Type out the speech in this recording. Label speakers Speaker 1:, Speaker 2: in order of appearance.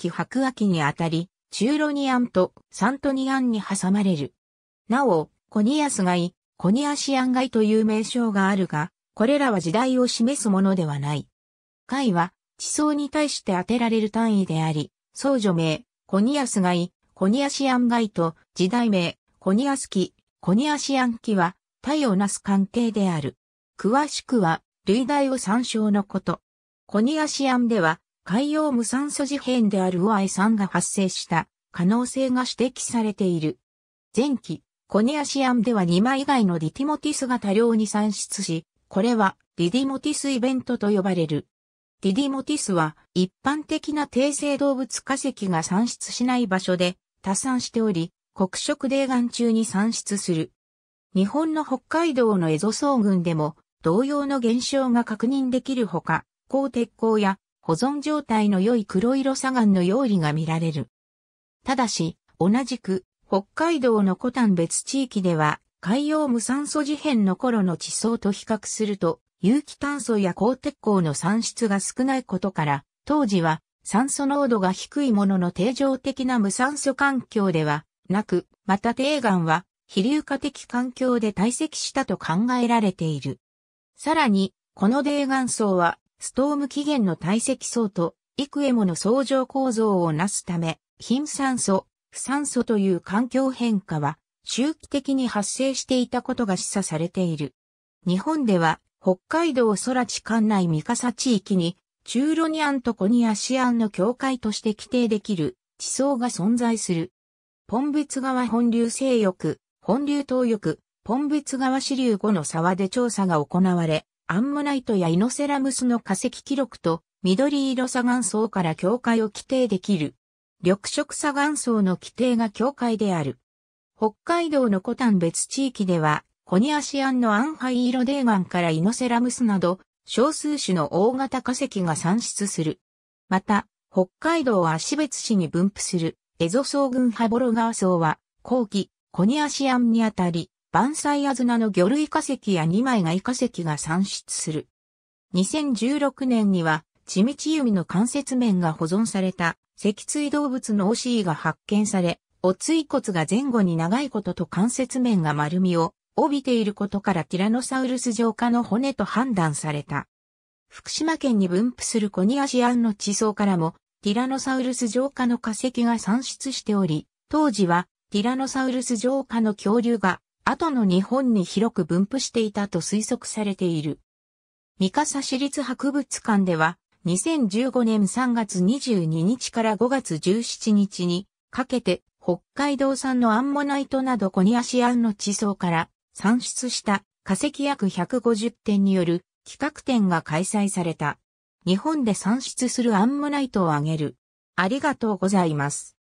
Speaker 1: 期白亜紀にあたり、チューロニアンとサントニアンに挟まれる。なお、コニアス街、コニアシアン街という名称があるが、これらは時代を示すものではない。街は、地層に対して当てられる単位であり、僧女名、コニアス街、コニアシアン街と時代名、コニアスキ、コニアシアンキは、体をなす関係である。詳しくは、類題を参照のこと。コニアシアンでは、海洋無酸素事変である UI3 が発生した可能性が指摘されている。前期、コネアシアンでは2枚以外のディティモティスが多量に産出し、これはディディモティスイベントと呼ばれる。ディディモティスは一般的な低生動物化石が産出しない場所で多産しており、黒色泥岩中に産出する。日本の北海道のエゾ草群でも同様の現象が確認できるほか、鋼鉄鋼や保存状態の良い黒色砂岩の用理が見られる。ただし、同じく、北海道の古丹別地域では、海洋無酸素事変の頃の地層と比較すると、有機炭素や鋼鉄鋼の産出が少ないことから、当時は酸素濃度が低いものの定常的な無酸素環境ではなく、また低岩は非硫化的環境で堆積したと考えられている。さらに、この低岩層はストーム起源の堆積層と幾重もの相乗構造をなすため、貧酸素、不酸素という環境変化は周期的に発生していたことが示唆されている。日本では北海道空地管内三笠地域に中ロニアンとコニアシアンの境界として規定できる地層が存在する。ポンブツ川本流西翼、本流東翼、ポンブツ川支流後の沢で調査が行われ、アンモナイトやイノセラムスの化石記録と緑色砂岩層から境界を規定できる。緑色砂岩層の規定が境界である。北海道の古丹別地域では、コニアシアンのアンハイーガンからイノセラムスなど、少数種の大型化石が産出する。また、北海道芦別市に分布するエゾ層群ハボロ川層は、後期、コニアシアンにあたり、万歳あずなの魚類化石や2枚が化石が産出する。2016年には、チミチユミの関節面が保存された、脊椎動物の OC が発見され、お椎骨が前後に長いことと関節面が丸みを帯びていることからティラノサウルス上化の骨と判断された。福島県に分布するコニアシアンの地層からも、ティラノサウルス上化の化石が産出しており、当時はティラノサウルス上化の恐竜が後の日本に広く分布していたと推測されている。三笠市立博物館では、2015年3月22日から5月17日にかけて、北海道産のアンモナイトなどコニアシアンの地層から産出した化石約150点による企画展が開催された。日本で産出するアンモナイトを挙げる。ありがとうございます。